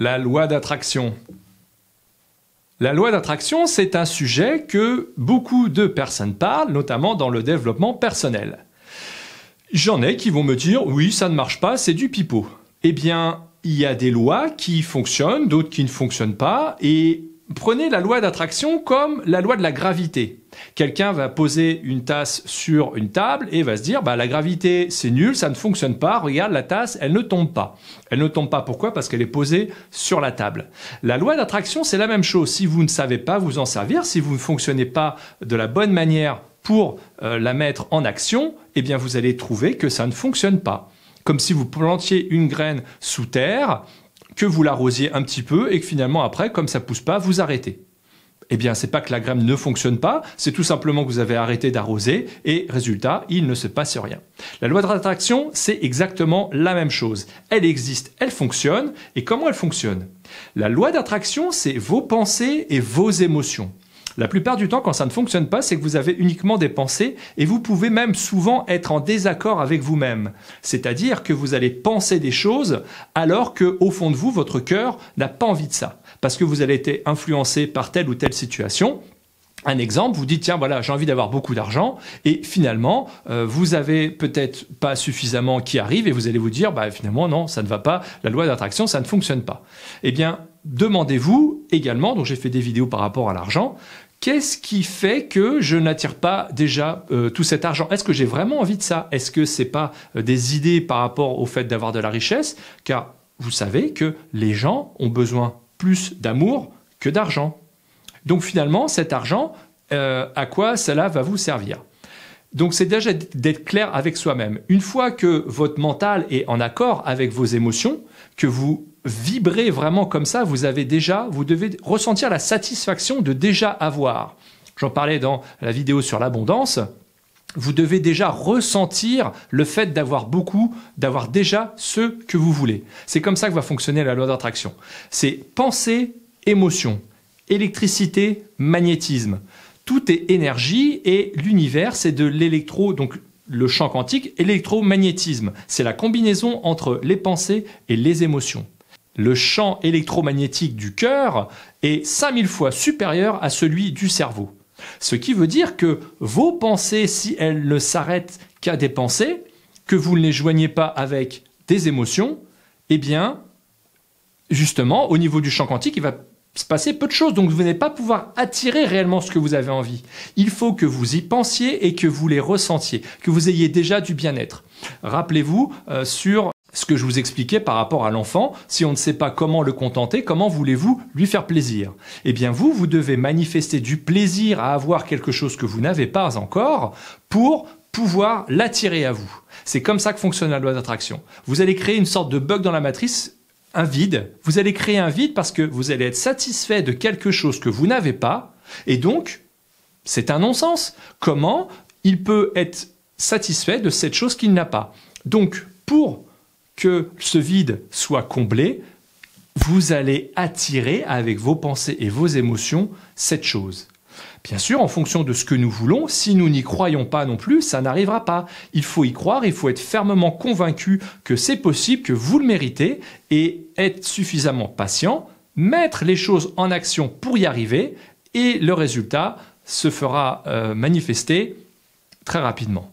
La loi d'attraction. La loi d'attraction, c'est un sujet que beaucoup de personnes parlent, notamment dans le développement personnel. J'en ai qui vont me dire oui, ça ne marche pas, c'est du pipeau. Eh bien, il y a des lois qui fonctionnent, d'autres qui ne fonctionnent pas, et prenez la loi d'attraction comme la loi de la gravité. Quelqu'un va poser une tasse sur une table et va se dire, bah, la gravité, c'est nul, ça ne fonctionne pas, regarde, la tasse, elle ne tombe pas. Elle ne tombe pas, pourquoi Parce qu'elle est posée sur la table. La loi d'attraction, c'est la même chose. Si vous ne savez pas vous en servir, si vous ne fonctionnez pas de la bonne manière pour euh, la mettre en action, eh bien, vous allez trouver que ça ne fonctionne pas. Comme si vous plantiez une graine sous terre, que vous l'arrosiez un petit peu et que finalement après, comme ça pousse pas, vous arrêtez eh bien, c'est pas que la graine ne fonctionne pas, c'est tout simplement que vous avez arrêté d'arroser et résultat, il ne se passe rien. La loi d'attraction, c'est exactement la même chose. Elle existe, elle fonctionne et comment elle fonctionne La loi d'attraction, c'est vos pensées et vos émotions. La plupart du temps, quand ça ne fonctionne pas, c'est que vous avez uniquement des pensées et vous pouvez même souvent être en désaccord avec vous-même. C'est-à-dire que vous allez penser des choses alors que, au fond de vous, votre cœur n'a pas envie de ça parce que vous avez été influencé par telle ou telle situation. Un exemple, vous dites, tiens, voilà, j'ai envie d'avoir beaucoup d'argent, et finalement, euh, vous avez peut-être pas suffisamment qui arrive, et vous allez vous dire, bah, finalement, non, ça ne va pas, la loi d'attraction, ça ne fonctionne pas. Eh bien, demandez-vous également, donc j'ai fait des vidéos par rapport à l'argent, Qu'est-ce qui fait que je n'attire pas déjà euh, tout cet argent Est-ce que j'ai vraiment envie de ça Est-ce que c'est pas euh, des idées par rapport au fait d'avoir de la richesse Car vous savez que les gens ont besoin plus d'amour que d'argent. Donc finalement, cet argent, euh, à quoi cela va vous servir donc c'est déjà d'être clair avec soi-même. Une fois que votre mental est en accord avec vos émotions, que vous vibrez vraiment comme ça, vous avez déjà, vous devez ressentir la satisfaction de déjà avoir. J'en parlais dans la vidéo sur l'abondance vous devez déjà ressentir le fait d'avoir beaucoup, d'avoir déjà ce que vous voulez. C'est comme ça que va fonctionner la loi d'attraction. C'est pensée, émotion, électricité, magnétisme. Tout est énergie et l'univers, c'est de l'électro, donc le champ quantique, électromagnétisme. C'est la combinaison entre les pensées et les émotions. Le champ électromagnétique du cœur est 5000 fois supérieur à celui du cerveau. Ce qui veut dire que vos pensées, si elles ne s'arrêtent qu'à des pensées, que vous ne les joignez pas avec des émotions, eh bien, justement, au niveau du champ quantique, il va se passer peu de choses. Donc vous n'allez pas pouvoir attirer réellement ce que vous avez envie. Il faut que vous y pensiez et que vous les ressentiez, que vous ayez déjà du bien-être. Rappelez-vous euh, sur ce que je vous expliquais par rapport à l'enfant, si on ne sait pas comment le contenter, comment voulez-vous lui faire plaisir Eh bien vous, vous devez manifester du plaisir à avoir quelque chose que vous n'avez pas encore pour pouvoir l'attirer à vous. C'est comme ça que fonctionne la loi d'attraction. Vous allez créer une sorte de bug dans la matrice, un vide. Vous allez créer un vide parce que vous allez être satisfait de quelque chose que vous n'avez pas, et donc c'est un non-sens. Comment il peut être satisfait de cette chose qu'il n'a pas Donc pour que ce vide soit comblé, vous allez attirer avec vos pensées et vos émotions cette chose. Bien sûr, en fonction de ce que nous voulons, si nous n'y croyons pas non plus, ça n'arrivera pas. Il faut y croire, il faut être fermement convaincu que c'est possible, que vous le méritez, et être suffisamment patient, mettre les choses en action pour y arriver, et le résultat se fera euh, manifester très rapidement.